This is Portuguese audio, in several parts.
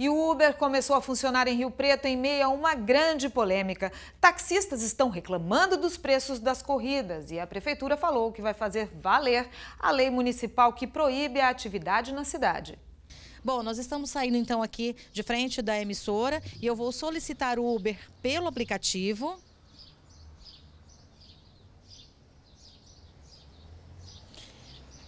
E o Uber começou a funcionar em Rio Preto em meio a uma grande polêmica. Taxistas estão reclamando dos preços das corridas e a prefeitura falou que vai fazer valer a lei municipal que proíbe a atividade na cidade. Bom, nós estamos saindo então aqui de frente da emissora e eu vou solicitar o Uber pelo aplicativo.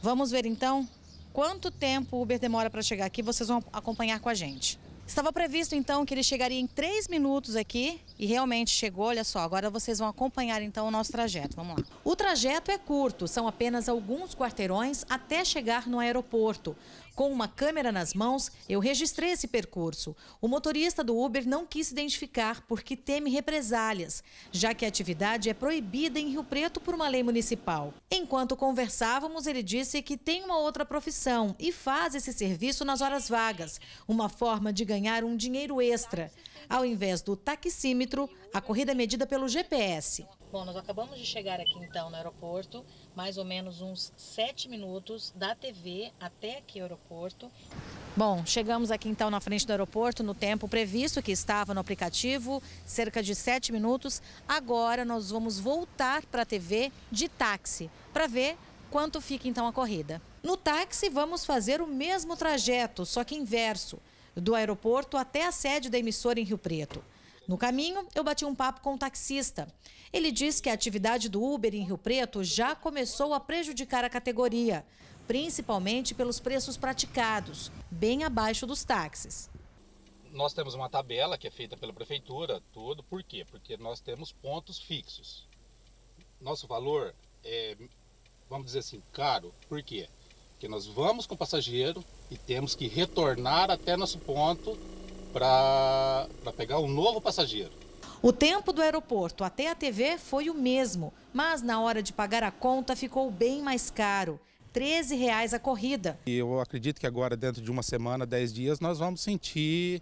Vamos ver então quanto tempo o Uber demora para chegar aqui, vocês vão acompanhar com a gente. Estava previsto então que ele chegaria em três minutos aqui e realmente chegou. Olha só, agora vocês vão acompanhar então o nosso trajeto. Vamos lá. O trajeto é curto, são apenas alguns quarteirões até chegar no aeroporto. Com uma câmera nas mãos, eu registrei esse percurso. O motorista do Uber não quis se identificar porque teme represálias, já que a atividade é proibida em Rio Preto por uma lei municipal. Enquanto conversávamos, ele disse que tem uma outra profissão e faz esse serviço nas horas vagas, uma forma de ganhar um dinheiro extra. Ao invés do taxímetro, a corrida é medida pelo GPS. Bom, nós acabamos de chegar aqui então no aeroporto, mais ou menos uns sete minutos da TV até aqui o aeroporto. Bom, chegamos aqui então na frente do aeroporto no tempo previsto que estava no aplicativo, cerca de sete minutos. Agora nós vamos voltar para a TV de táxi para ver quanto fica então a corrida. No táxi vamos fazer o mesmo trajeto, só que inverso do aeroporto até a sede da emissora em Rio Preto. No caminho, eu bati um papo com o um taxista. Ele diz que a atividade do Uber em Rio Preto já começou a prejudicar a categoria, principalmente pelos preços praticados, bem abaixo dos táxis. Nós temos uma tabela que é feita pela prefeitura, tudo. Por quê? Porque nós temos pontos fixos. Nosso valor é, vamos dizer assim, caro. Por quê? Porque nós vamos com passageiro, e temos que retornar até nosso ponto para pegar um novo passageiro. O tempo do aeroporto até a TV foi o mesmo, mas na hora de pagar a conta ficou bem mais caro. R$ reais a corrida. E eu acredito que agora, dentro de uma semana, 10 dias, nós vamos sentir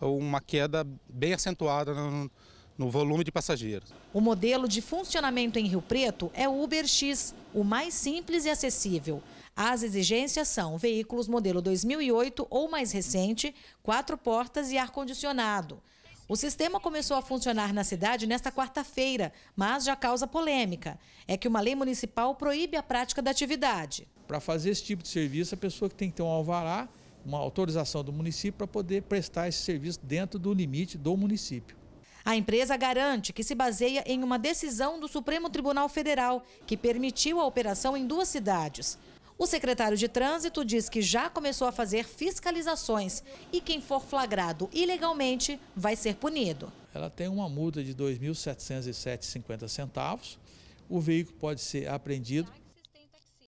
uma queda bem acentuada no, no volume de passageiros. O modelo de funcionamento em Rio Preto é o UberX, o mais simples e acessível. As exigências são veículos modelo 2008 ou mais recente, quatro portas e ar-condicionado. O sistema começou a funcionar na cidade nesta quarta-feira, mas já causa polêmica. É que uma lei municipal proíbe a prática da atividade. Para fazer esse tipo de serviço, a pessoa que tem que ter um alvará, uma autorização do município para poder prestar esse serviço dentro do limite do município. A empresa garante que se baseia em uma decisão do Supremo Tribunal Federal, que permitiu a operação em duas cidades. O secretário de Trânsito diz que já começou a fazer fiscalizações e quem for flagrado ilegalmente vai ser punido. Ela tem uma multa de R$ 2.707,50. O veículo pode ser apreendido